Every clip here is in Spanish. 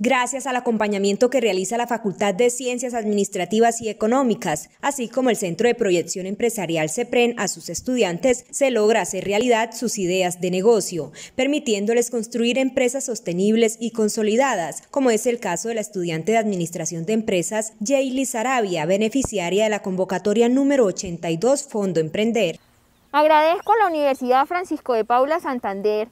gracias al acompañamiento que realiza la Facultad de Ciencias Administrativas y Económicas, así como el Centro de Proyección Empresarial CEPREN a sus estudiantes, se logra hacer realidad sus ideas de negocio, permitiéndoles construir empresas sostenibles y consolidadas, como es el caso de la estudiante de Administración de Empresas, Jayli Sarabia, beneficiaria de la convocatoria número 82 Fondo Emprender. Agradezco a la Universidad Francisco de Paula Santander,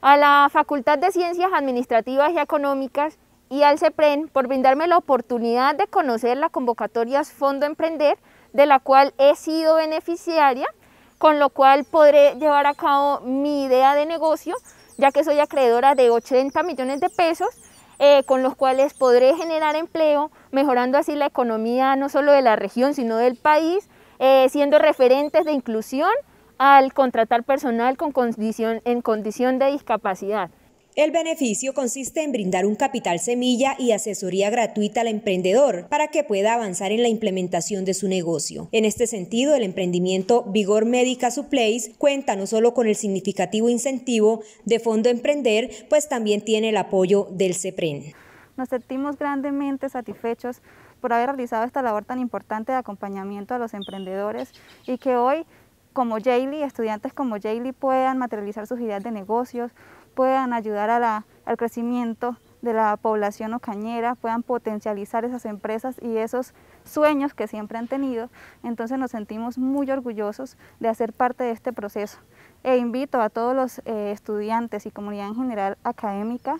a la Facultad de Ciencias Administrativas y Económicas y al CEPREN por brindarme la oportunidad de conocer la convocatoria Fondo Emprender, de la cual he sido beneficiaria, con lo cual podré llevar a cabo mi idea de negocio, ya que soy acreedora de 80 millones de pesos, eh, con los cuales podré generar empleo, mejorando así la economía no solo de la región, sino del país, eh, siendo referentes de inclusión al contratar personal con en condición de discapacidad. El beneficio consiste en brindar un capital semilla y asesoría gratuita al emprendedor para que pueda avanzar en la implementación de su negocio. En este sentido, el emprendimiento Vigor Médica Supplies cuenta no solo con el significativo incentivo de Fondo Emprender, pues también tiene el apoyo del CEPREN. Nos sentimos grandemente satisfechos por haber realizado esta labor tan importante de acompañamiento a los emprendedores y que hoy como Jaylee, estudiantes como Jaylee puedan materializar sus ideas de negocios, puedan ayudar al crecimiento de la población ocañera, puedan potencializar esas empresas y esos sueños que siempre han tenido. Entonces nos sentimos muy orgullosos de hacer parte de este proceso. E invito a todos los eh, estudiantes y comunidad en general académica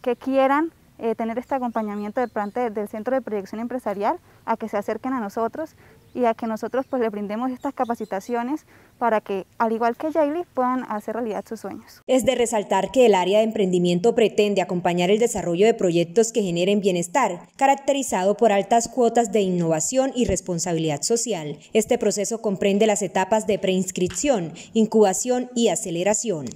que quieran eh, tener este acompañamiento del del Centro de Proyección Empresarial a que se acerquen a nosotros y a que nosotros pues le brindemos estas capacitaciones para que, al igual que Yaili, puedan hacer realidad sus sueños. Es de resaltar que el área de emprendimiento pretende acompañar el desarrollo de proyectos que generen bienestar, caracterizado por altas cuotas de innovación y responsabilidad social. Este proceso comprende las etapas de preinscripción, incubación y aceleración.